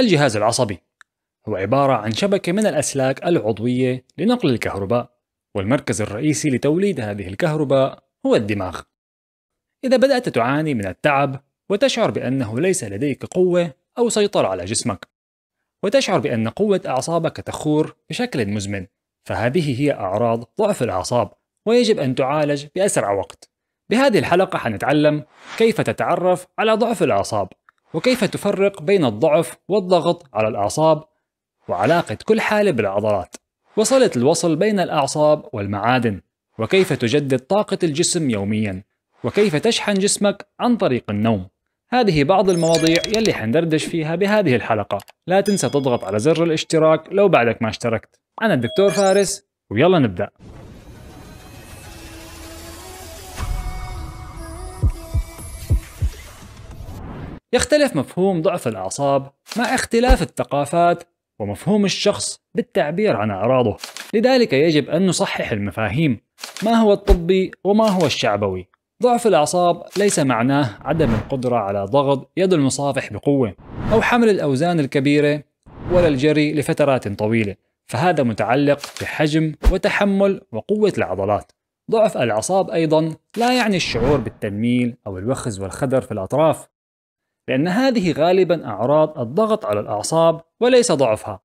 الجهاز العصبي هو عبارة عن شبكة من الأسلاك العضوية لنقل الكهرباء والمركز الرئيسي لتوليد هذه الكهرباء هو الدماغ إذا بدأت تعاني من التعب وتشعر بأنه ليس لديك قوة أو سيطرة على جسمك وتشعر بأن قوة أعصابك تخور بشكل مزمن فهذه هي أعراض ضعف الأعصاب ويجب أن تعالج بأسرع وقت بهذه الحلقة حنتعلم كيف تتعرف على ضعف الأعصاب وكيف تفرق بين الضعف والضغط على الأعصاب وعلاقة كل حالة بالعضلات وصلت الوصل بين الأعصاب والمعادن وكيف تجدد طاقة الجسم يوميا وكيف تشحن جسمك عن طريق النوم هذه بعض المواضيع يلي حندردش فيها بهذه الحلقة لا تنسى تضغط على زر الاشتراك لو بعدك ما اشتركت أنا الدكتور فارس ويلا نبدأ يختلف مفهوم ضعف الأعصاب مع اختلاف الثقافات ومفهوم الشخص بالتعبير عن أعراضه لذلك يجب أن نصحح المفاهيم ما هو الطبي وما هو الشعبوي ضعف الأعصاب ليس معناه عدم القدرة على ضغط يد المصافح بقوة أو حمل الأوزان الكبيرة ولا الجري لفترات طويلة فهذا متعلق بحجم وتحمل وقوة العضلات ضعف الأعصاب أيضا لا يعني الشعور بالتنميل أو الوخز والخدر في الأطراف لأن هذه غالبا أعراض الضغط على الأعصاب وليس ضعفها.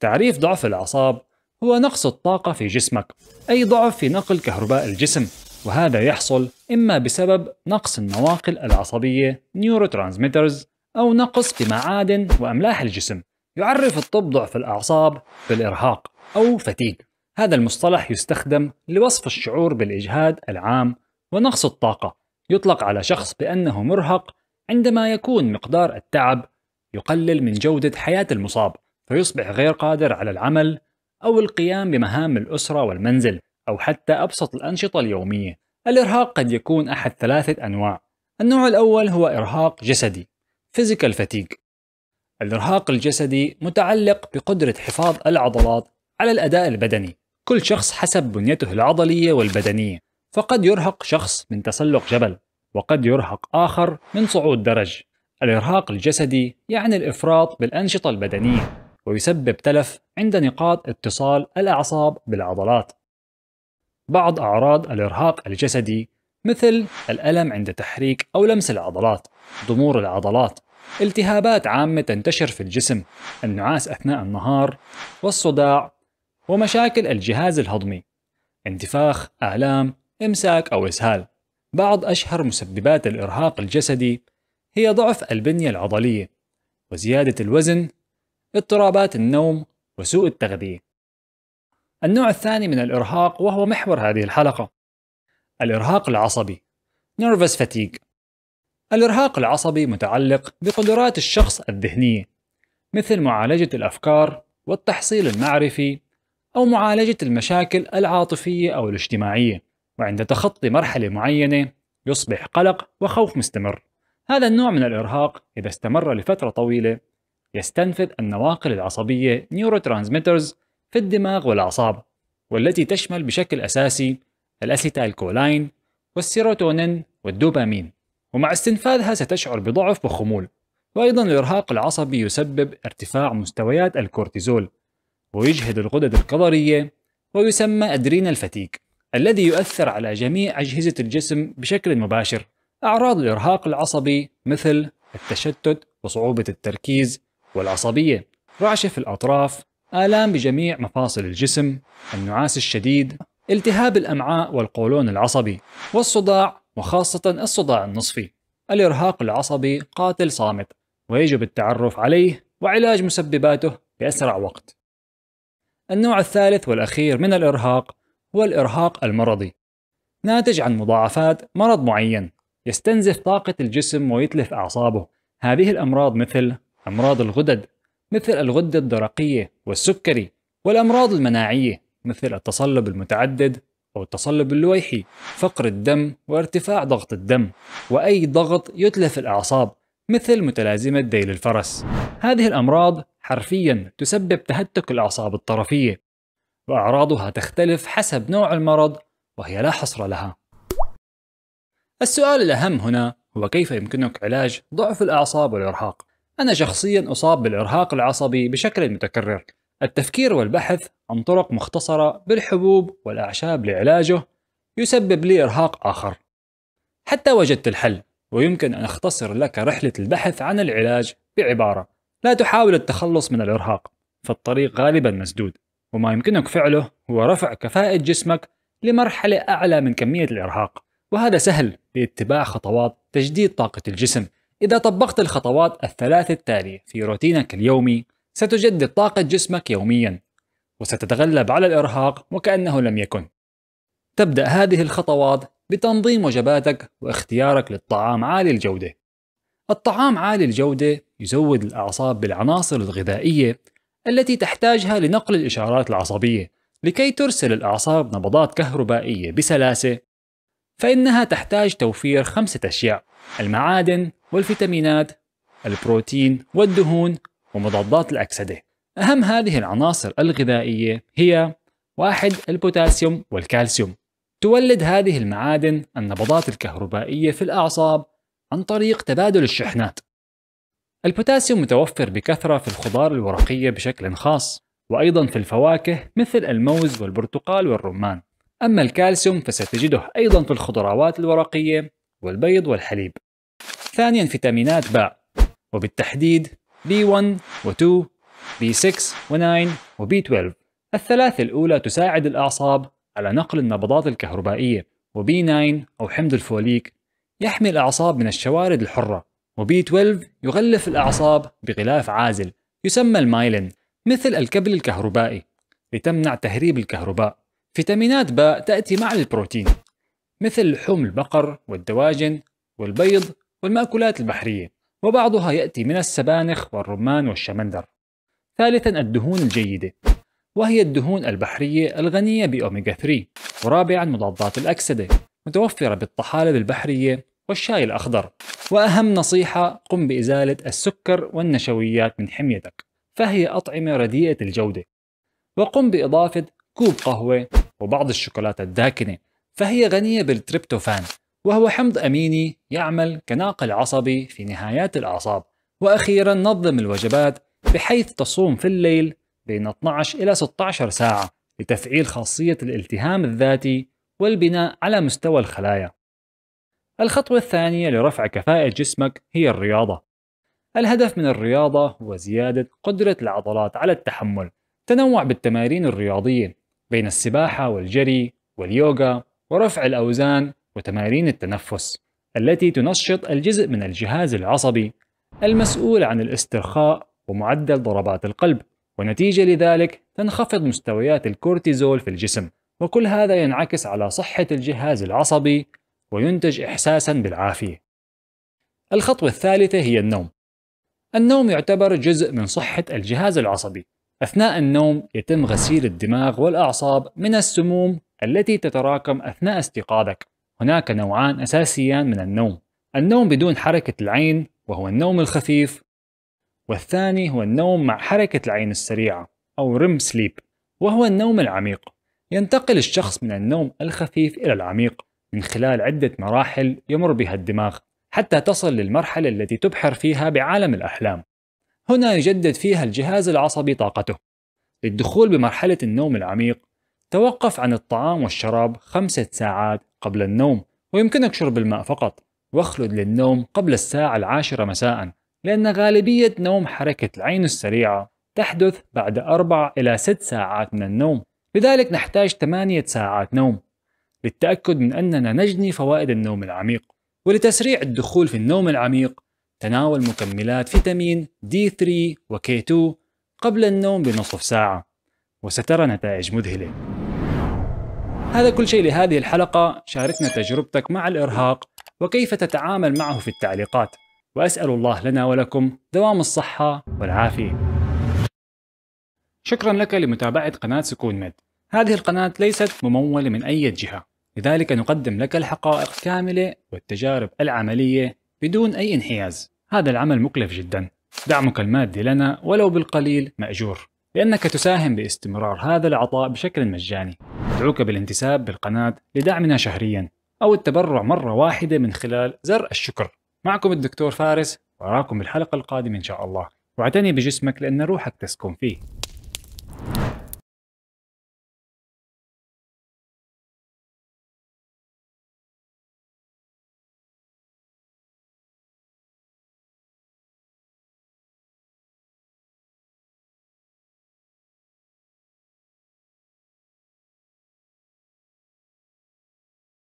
تعريف ضعف الأعصاب هو نقص الطاقة في جسمك، أي ضعف في نقل كهرباء الجسم، وهذا يحصل إما بسبب نقص النواقل العصبية (neurotransmitters) أو نقص في معادن وأملاح الجسم. يعرف الطب ضعف الأعصاب بالإرهاق أو فتيج. هذا المصطلح يستخدم لوصف الشعور بالإجهاد العام ونقص الطاقة. يطلق على شخص بأنه مرهق عندما يكون مقدار التعب يقلل من جودة حياة المصاب فيصبح غير قادر على العمل أو القيام بمهام الأسرة والمنزل أو حتى أبسط الأنشطة اليومية. الإرهاق قد يكون أحد ثلاثة أنواع. النوع الأول هو إرهاق جسدي physical fatigue. الإرهاق الجسدي متعلق بقدرة حفاظ العضلات على الأداء البدني. كل شخص حسب بنيته العضلية والبدنية، فقد يرهق شخص من تسلق جبل وقد يرهق آخر من صعود درج الإرهاق الجسدي يعني الإفراط بالأنشطة البدنية ويسبب تلف عند نقاط اتصال الأعصاب بالعضلات. بعض أعراض الإرهاق الجسدي مثل الألم عند تحريك أو لمس العضلات، ضمور العضلات، التهابات عامة تنتشر في الجسم، النعاس أثناء النهار، والصداع، ومشاكل الجهاز الهضمي، انتفاخ، آلام، إمساك أو إسهال. بعض أشهر مسببات الإرهاق الجسدي هي ضعف البنية العضلية وزيادة الوزن، اضطرابات النوم، وسوء التغذية. النوع الثاني من الإرهاق وهو محور هذه الحلقة. الإرهاق العصبي Nervous Fatigue الإرهاق العصبي متعلق بقدرات الشخص الذهنية مثل معالجة الأفكار والتحصيل المعرفي أو معالجة المشاكل العاطفية أو الاجتماعية. وعند تخطي مرحلة معينة يصبح قلق وخوف مستمر هذا النوع من الإرهاق إذا استمر لفترة طويلة يستنفذ النواقل العصبية نيوروترانسميترز في الدماغ والأعصاب والتي تشمل بشكل أساسي الأسيتالكولاين والسيروتونين والدوبامين ومع استنفاذها ستشعر بضعف وخمول وأيضا الإرهاق العصبي يسبب ارتفاع مستويات الكورتيزول ويجهد الغدد الكظرية ويسمى أدرينال الفتيك الذي يؤثر على جميع أجهزة الجسم بشكل مباشر أعراض الإرهاق العصبي مثل التشتت وصعوبة التركيز والعصبية رعشة في الأطراف آلام بجميع مفاصل الجسم النعاس الشديد التهاب الأمعاء والقولون العصبي والصداع وخاصة الصداع النصفي الإرهاق العصبي قاتل صامت ويجب التعرف عليه وعلاج مسبباته بأسرع وقت النوع الثالث والأخير من الإرهاق هو الإرهاق المرضي ناتج عن مضاعفات مرض معين يستنزف طاقة الجسم ويتلف أعصابه هذه الأمراض مثل أمراض الغدد مثل الغدة الدرقية والسكري والأمراض المناعية مثل التصلب المتعدد أو التصلب اللويحي فقر الدم وارتفاع ضغط الدم وأي ضغط يتلف الأعصاب مثل متلازمة ذيل الفرس هذه الأمراض حرفيا تسبب تهتك الأعصاب الطرفية وأعراضها تختلف حسب نوع المرض وهي لا حصر لها. السؤال الأهم هنا هو كيف يمكنك علاج ضعف الأعصاب والإرهاق؟ أنا شخصيا أصاب بالإرهاق العصبي بشكل متكرر. التفكير والبحث عن طرق مختصرة بالحبوب والأعشاب لعلاجه يسبب لي إرهاق آخر. حتى وجدت الحل ويمكن أن أختصر لك رحلة البحث عن العلاج بعبارة لا تحاول التخلص من الإرهاق فالطريق غالبا مسدود وما يمكنك فعله هو رفع كفاءة جسمك لمرحلة أعلى من كمية الإرهاق وهذا سهل باتباع خطوات تجديد طاقة الجسم إذا طبقت الخطوات الثلاث التالية في روتينك اليومي ستجدد طاقة جسمك يوميا وستتغلب على الإرهاق وكأنه لم يكن تبدأ هذه الخطوات بتنظيم وجباتك واختيارك للطعام عالي الجودة الطعام عالي الجودة يزود الأعصاب بالعناصر الغذائية التي تحتاجها لنقل الإشارات العصبية لكي ترسل الأعصاب نبضات كهربائية بسلاسة فإنها تحتاج توفير خمسة أشياء المعادن والفيتامينات البروتين والدهون ومضادات الأكسدة أهم هذه العناصر الغذائية هي واحد البوتاسيوم والكالسيوم تولد هذه المعادن النبضات الكهربائية في الأعصاب عن طريق تبادل الشحنات البوتاسيوم متوفر بكثرة في الخضار الورقية بشكل خاص وأيضا في الفواكه مثل الموز والبرتقال والرمان أما الكالسيوم فستجده أيضا في الخضروات الورقية والبيض والحليب ثانيا فيتامينات باء وبالتحديد B1 و2 B6 و9 وB12 الثلاثة الأولى تساعد الأعصاب على نقل النبضات الكهربائية وB9 أو حمض الفوليك يحمي الأعصاب من الشوارد الحرة وبي 12 يغلف الأعصاب بغلاف عازل يسمى المايلين مثل الكبل الكهربائي لتمنع تهريب الكهرباء فيتامينات باء تأتي مع البروتين مثل لحوم البقر والدواجن والبيض والمأكولات البحرية وبعضها يأتي من السبانخ والرمان والشمندر ثالثا الدهون الجيدة وهي الدهون البحرية الغنية بأوميغا 3 ورابعا مضادات الأكسدة متوفرة بالطحالب البحرية والشاي الأخضر وأهم نصيحة قم بإزالة السكر والنشويات من حميتك فهي أطعمة رديئة الجودة وقم بإضافة كوب قهوة وبعض الشوكولاتة الداكنة فهي غنية بالتريبتوفان وهو حمض أميني يعمل كناقل عصبي في نهايات الأعصاب وأخيرا نظم الوجبات بحيث تصوم في الليل بين 12 إلى 16 ساعة لتفعيل خاصية الالتهام الذاتي والبناء على مستوى الخلايا الخطوة الثانية لرفع كفاءة جسمك هي الرياضة. الهدف من الرياضة هو زيادة قدرة العضلات على التحمل. تنوع بالتمارين الرياضية بين السباحة والجري واليوغا ورفع الأوزان وتمارين التنفس التي تنشط الجزء من الجهاز العصبي المسؤول عن الاسترخاء ومعدل ضربات القلب ونتيجة لذلك تنخفض مستويات الكورتيزول في الجسم وكل هذا ينعكس على صحة الجهاز العصبي وينتج إحساسا بالعافية. الخطوة الثالثة هي النوم. النوم يعتبر جزء من صحة الجهاز العصبي. أثناء النوم يتم غسيل الدماغ والأعصاب من السموم التي تتراكم أثناء استيقاظك. هناك نوعان أساسيان من النوم، النوم بدون حركة العين وهو النوم الخفيف، والثاني هو النوم مع حركة العين السريعة أو REM سليب، وهو النوم العميق. ينتقل الشخص من النوم الخفيف إلى العميق من خلال عدة مراحل يمر بها الدماغ حتى تصل للمرحلة التي تبحر فيها بعالم الأحلام هنا يجدد فيها الجهاز العصبي طاقته للدخول بمرحلة النوم العميق توقف عن الطعام والشراب خمسة ساعات قبل النوم ويمكنك شرب الماء فقط واخلد للنوم قبل الساعة العاشرة مساء لأن غالبية نوم حركة العين السريعة تحدث بعد أربع إلى ست ساعات من النوم لذلك نحتاج ثمانية ساعات نوم للتأكد من أننا نجني فوائد النوم العميق ولتسريع الدخول في النوم العميق تناول مكملات فيتامين D3 k 2 قبل النوم بنصف ساعة وسترى نتائج مذهلة هذا كل شيء لهذه الحلقة شاركنا تجربتك مع الإرهاق وكيف تتعامل معه في التعليقات وأسأل الله لنا ولكم دوام الصحة والعافية شكرا لك لمتابعة قناة سكون ميد هذه القناة ليست ممولة من أي جهة لذلك نقدم لك الحقائق كاملة والتجارب العملية بدون أي انحياز هذا العمل مكلف جدا دعمك المادي لنا ولو بالقليل مأجور لأنك تساهم باستمرار هذا العطاء بشكل مجاني ادعوك بالانتساب بالقناة لدعمنا شهريا أو التبرع مرة واحدة من خلال زر الشكر معكم الدكتور فارس وأراكم بالحلقة القادمة إن شاء الله واعتني بجسمك لأن روحك تسكن فيه